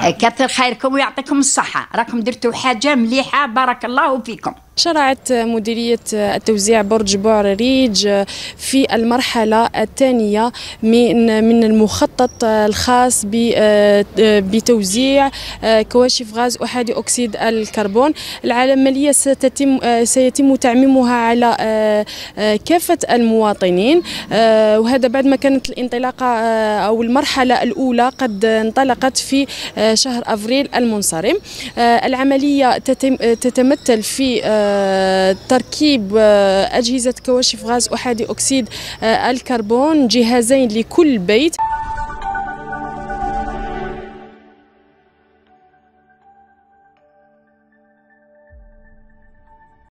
آه، كثر خيركم ويعطيكم الصحه راكم درتوا حاجه مليحه بارك الله فيكم شرعت مديرية التوزيع برج ريج في المرحلة الثانية من من المخطط الخاص بتوزيع كواشف غاز أحادي أكسيد الكربون العملية ستتم سيتم تعميمها على آه، كافة المواطنين آه، وهذا بعد ما كانت الانطلاقة آه، أو المرحلة الأولى قد انطلقت في شهر أفريل المنصرم العملية تتمثل في آه، تركيب آه، أجهزة كواشف غاز أحادي أكسيد آه، الكربون جهازين لكل بيت